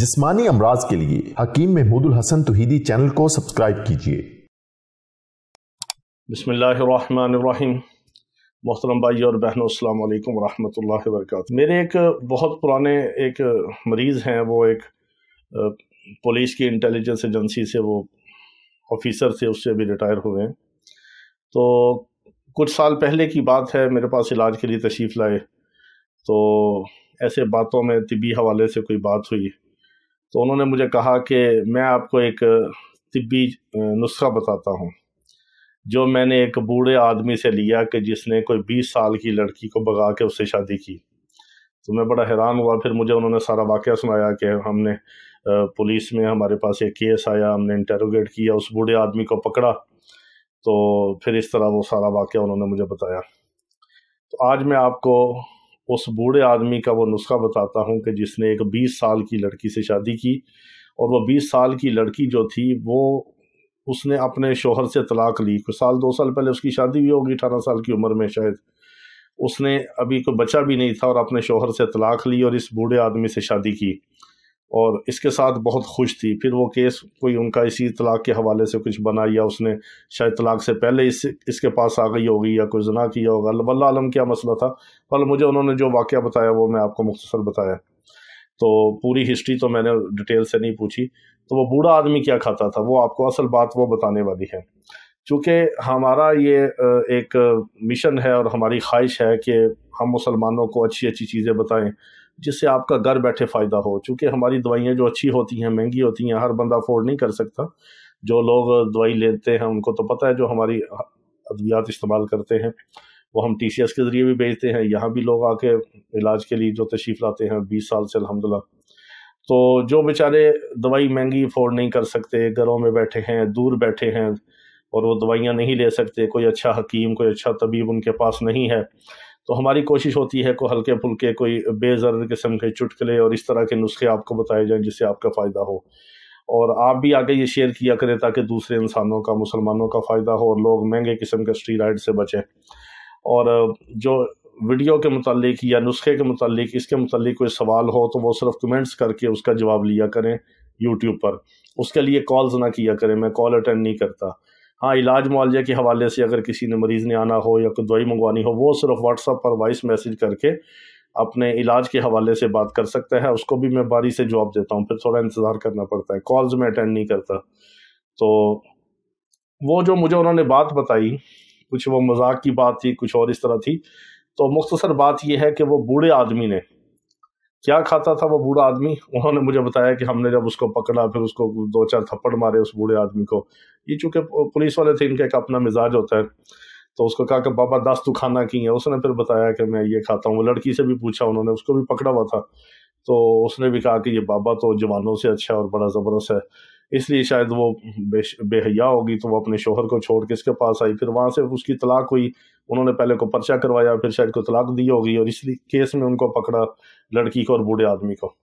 जिस्मानी अमराज के लिए हकीम महमूदुल हसन तोहीदी चैनल को सब्सक्राइब कीजिए बसमीम मोहतरम भाई और बहनों अल्लाम वरहमल वर्क मेरे एक बहुत पुराने एक मरीज़ हैं वो एक पुलिस की इंटेलिजेंस एजेंसी से वो ऑफिसर थे उससे भी रिटायर हुए हैं तो कुछ साल पहले की बात है मेरे पास इलाज के लिए तशरीफ़ लाए तो ऐसे बातों में तबी हवाले से कोई बात हुई तो उन्होंने मुझे कहा कि मैं आपको एक तिब्बी नुस्खा बताता हूँ जो मैंने एक बूढ़े आदमी से लिया कि जिसने कोई बीस साल की लड़की को भगा के उससे शादी की तो मैं बड़ा हैरान हुआ फिर मुझे उन्होंने सारा वाक़ सुनाया कि हमने पुलिस में हमारे पास एक केस आया हमने इंटेरोगेट किया उस बूढ़े आदमी को पकड़ा तो फिर इस तरह वो सारा वाक़ उन्होंने मुझे बताया तो आज मैं आपको उस बूढ़े आदमी का वो नुस्खा बताता हूँ कि जिसने एक बीस साल की लड़की से शादी की और वो बीस साल की लड़की जो थी वो उसने अपने शोहर से तलाक ली कुछ साल दो साल पहले उसकी शादी भी होगी अठारह साल की उम्र में शायद उसने अभी कोई बच्चा भी नहीं था और अपने शोहर से तलाक ली और इस बूढ़े आदमी से शादी की और इसके साथ बहुत खुश थी फिर वो केस कोई उनका इसी तलाक के हवाले से कुछ बना या उसने शायद तलाक से पहले इस इसके पास आ गई होगी या कोई जना किया होगा अल्लाह आलम क्या मसला था पर मुझे उन्होंने जो वाक़ बताया वो मैं आपको मुख्तसर बताया तो पूरी हिस्ट्री तो मैंने डिटेल से नहीं पूछी तो वो बूढ़ा आदमी क्या खाता था वो आपको असल बात वो बताने वाली है चूँकि हमारा ये एक मिशन है और हमारी ख्वाहिश है कि हम मुसलमानों को अच्छी अच्छी चीज़ें बताएं जिससे आपका घर बैठे फ़ायदा हो चूँकि हमारी दवाइयाँ जो अच्छी होती हैं महंगी होती हैं हर बंदा अफोर्ड नहीं कर सकता जो लोग दवाई लेते हैं उनको तो पता है जो हमारी अद्वियात इस्तेमाल करते हैं वो हम टी के ज़रिए भी बेचते हैं यहाँ भी लोग आके इलाज के लिए जो तशरीफ़ लाते हैं बीस साल से अलहमदिल्ला तो जो बेचारे दवाई महंगी अफोर्ड नहीं कर सकते घरों में बैठे हैं दूर बैठे हैं और वो दवाइयाँ नहीं ले सकते कोई अच्छा हकीम कोई अच्छा तबीब उनके पास नहीं है तो हमारी कोशिश होती है को हल्के फुल्के कोई बेजर किस्म के चुटकले और इस तरह के नुस्खे आपको बताए जाएं जिससे आपका फ़ायदा हो और आप भी आगे ये शेयर किया करें ताकि दूसरे इंसानों का मुसलमानों का फ़ायदा हो और लोग महंगे किस्म के स्टीराइड से बचें और जो वीडियो के मतलब या नुस्खे के मतलब इसके मतलब कोई सवाल हो तो वो सिर्फ कमेंट्स करके उसका जवाब लिया करें यूट्यूब पर उसके लिए कॉल्स ना किया करें मैं कॉल अटेंड नहीं करता हाँ इलाज मुआवजे के हवाले से अगर किसी ने मरीज़ ने आना हो या कोई दवाई मंगवानी हो वो सिर्फ व्हाट्सअप पर वॉइस मैसेज करके अपने इलाज के हवाले से बात कर सकता है उसको भी मैं बारी से जवाब देता हूँ फिर थोड़ा इंतज़ार करना पड़ता है कॉल्स में अटेंड नहीं करता तो वो जो मुझे उन्होंने बात बताई कुछ वो मजाक की बात थी कुछ और इस तरह थी तो मुख्तसर बात यह है कि वो बूढ़े आदमी ने क्या खाता था वो बूढ़ा आदमी उन्होंने मुझे बताया कि हमने जब उसको पकड़ा फिर उसको दो चार थप्पड़ मारे उस बूढ़े आदमी को ये चूंकि पुलिस वाले थे इनका एक अपना मिजाज होता है तो उसको कहा कि बाबा दस तू खाना की है उसने फिर बताया कि मैं ये खाता हूँ वो लड़की से भी पूछा उन्होंने उसको भी पकड़ा हुआ था तो उसने भी कहा कि ये बाबा तो जवानों से अच्छा और बड़ा ज़बरदस्त है इसलिए शायद वो बेहया होगी तो वो अपने शोहर को छोड़ के इसके पास आई फिर वहाँ से उसकी तलाक हुई उन्होंने पहले को पर्चा करवाया फिर शायद को तलाक दी होगी और इसलिए केस में उनको पकड़ा लड़की को और बूढ़े आदमी को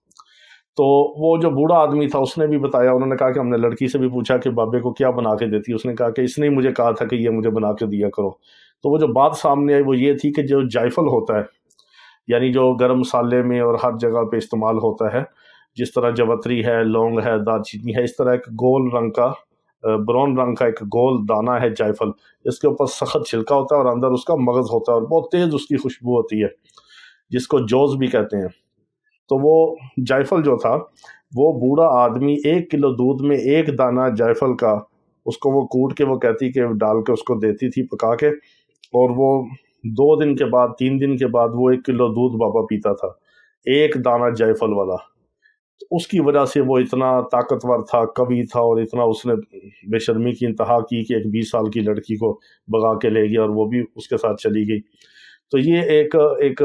तो वो जो बूढ़ा आदमी था उसने भी बताया उन्होंने कहा कि हमने लड़की से भी पूछा कि बाबे को क्या बना के देती उसने कहा कि इसने मुझे कहा था कि ये मुझे बना के दिया करो तो वो जो बात सामने आई वो ये थी कि जो जायफल होता है यानी जो गर्म मसाले में और हर जगह पे इस्तेमाल होता है जिस तरह जवतरी है लौंग है दालचीनी है इस तरह एक गोल रंग का ब्राउन रंग का एक गोल दाना है जायफल इसके ऊपर सख्त छिलका होता है और अंदर उसका मगज होता है और बहुत तेज़ उसकी खुशबू होती है जिसको जोज भी कहते हैं तो वो जायफल जो था वो बूढ़ा आदमी एक किलो दूध में एक दाना जायफल का उसको वो कूट के वो कहती कि डाल के उसको देती थी पका के और वो दो दिन के बाद तीन दिन के बाद वो एक किलो दूध बाबा पीता था एक दाना जायफल वाला उसकी वजह से वो इतना ताकतवर था कवि था और इतना उसने बेशर्मी की इंतहा की कि एक बीस साल की लड़की को भगा के ले गया और वो भी उसके साथ चली गई तो ये एक एक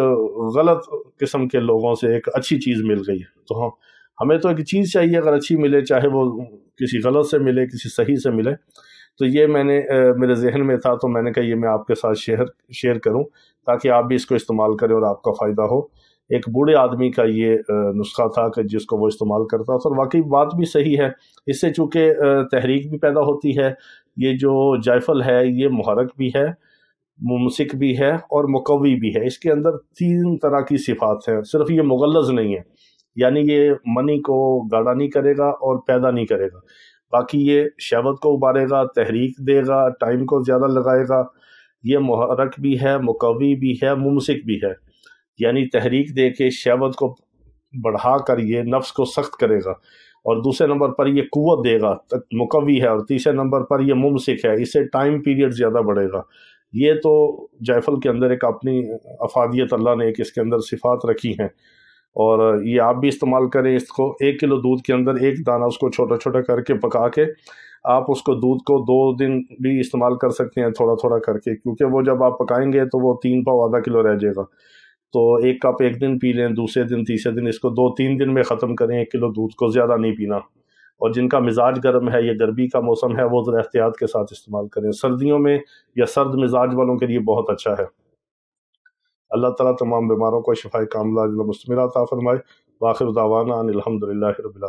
गलत किस्म के लोगों से एक अच्छी चीज़ मिल गई तो हाँ हमें तो एक चीज़ चाहिए अगर अच्छी मिले चाहे वो किसी गलत से मिले किसी सही से मिले तो ये मैंने मेरे जहन में था तो मैंने कहा ये मैं आपके साथ शेयर शेयर करूं ताकि आप भी इसको इस्तेमाल करें और आपका फ़ायदा हो एक बूढ़े आदमी का ये नुस्खा था कि जिसको वो इस्तेमाल करता था और वाकई बात भी सही है इससे चूँकि तहरीक भी पैदा होती है ये जो जायफल है ये मुहरक भी है मुमसिक भी है और मकवी भी है इसके अंदर तीन तरह की सिफात हैं सिर्फ ये मुगलज नहीं है यानी ये मनी को गाढ़ा नहीं करेगा और पैदा नहीं करेगा बाकी ये शहवत को उबारेगा तहरीक देगा टाइम को ज़्यादा लगाएगा ये मुहरक भी है मकवी भी है मुमसिक भी है यानी तहरीक दे के शहबत को बढ़ा कर ये नफ्स को सख्त करेगा और दूसरे नंबर पर यह कुत देगा मुकवी है और तीसरे नंबर पर यह मुमसिक है इसे टाइम पीरियड ज़्यादा बढ़ेगा ये तो जायफल के अंदर एक अपनी अफादियत अल्लाह ने एक इसके अंदर सिफात रखी हैं और ये आप भी इस्तेमाल करें इसको एक किलो दूध के अंदर एक दाना उसको छोटा छोटा करके पका के आप उसको दूध को दो दिन भी इस्तेमाल कर सकते हैं थोड़ा थोड़ा करके क्योंकि वो जब आप पकाएंगे तो वो तीन पाव आधा किलो रह जाएगा तो एक कप एक दिन पी लें दूसरे दिन तीसरे दिन इसको दो तीन दिन में ख़त्म करें एक किलो दूध को ज़्यादा नहीं पीना और जिनका मिजाज गर्म है या गर्मी का मौसम है वो ज़रा एहतियात के साथ इस्तेमाल करें सर्दियों में या सर्द मिजाज वालों के लिए बहुत अच्छा है अल्लाह ताला तमाम बीमारों को शिफाय कामला मुस्तमिल फरमाए वाखिर दावाना अनिल रबाल